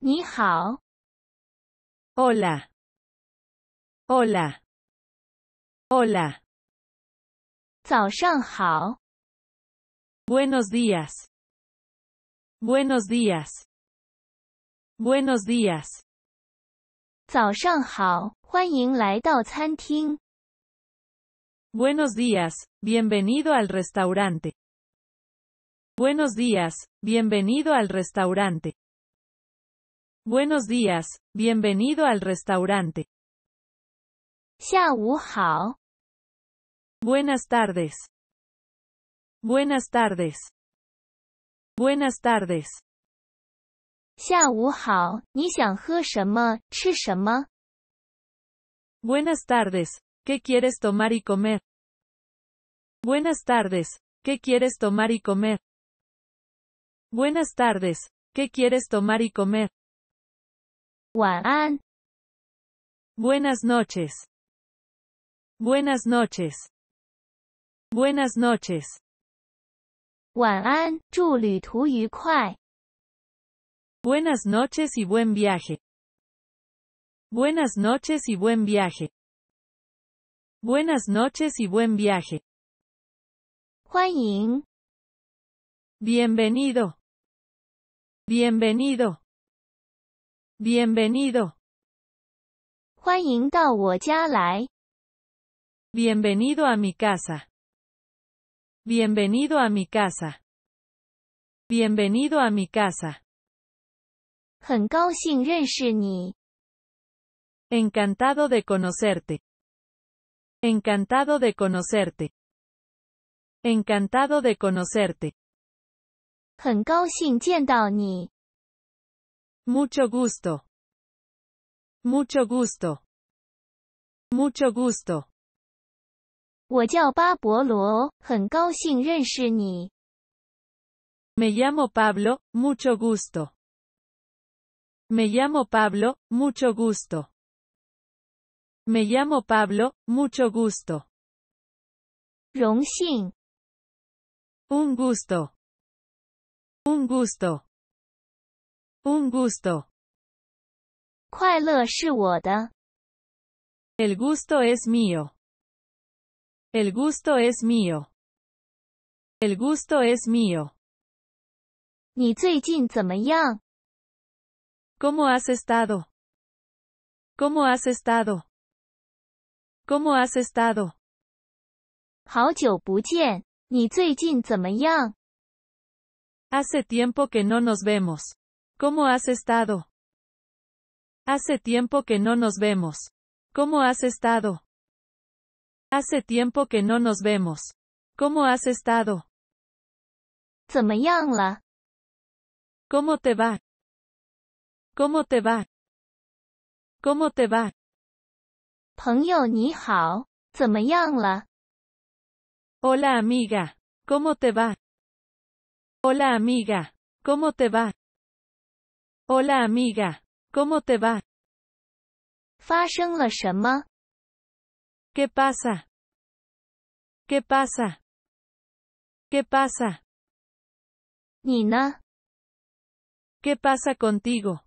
Ni Hola. Hola. Hola. Zao hao. Buenos días. Buenos días. Buenos días. ¡Buenos días, bienvenido al restaurante. Buenos días, bienvenido al restaurante. Buenos días, bienvenido al restaurante. Buenas tardes. Buenas tardes. Buenas tardes. Buenas tardes. ¿Qué quieres tomar y comer? Buenas tardes. ¿Qué quieres tomar y comer? Buenas tardes. ¿Qué quieres tomar y comer? Buenas noches. Buenas noches. Buenas noches. Buenas noches y buen viaje. Buenas noches y buen viaje. Buenas noches y buen viaje. Bienvenido. Bienvenido. Bienvenido. Bienvenido a mi casa. Bienvenido a mi casa. Bienvenido a mi casa. ¡Encantado de conocerte. Encantado de conocerte. Encantado de conocerte. Mucho gusto. Mucho gusto. Mucho gusto. Me llamo Pablo, mucho gusto. Me llamo Pablo, mucho gusto. Me llamo Pablo, mucho gusto. Un gusto. Un gusto. Un gusto. El gusto es mío. El gusto es mío. El gusto es mío. ¿Cómo has estado? ¿Cómo has estado? ¿Cómo has estado? Hace tiempo que no nos vemos. ¿Cómo has estado? Hace tiempo que no nos vemos. ¿Cómo has estado? Hace tiempo que no nos vemos. ¿Cómo has estado? ¿Cómo te va? ¿Cómo te va? ¿Cómo te va? Hola amiga, ¿cómo te va? Hola amiga, ¿cómo te va? Hola amiga. ¿Cómo te va? ¿Qué pasa? ¿Qué pasa? ¿Qué pasa? ¿Qué pasa contigo?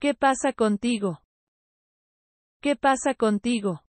¿Qué pasa contigo? ¿Qué pasa contigo?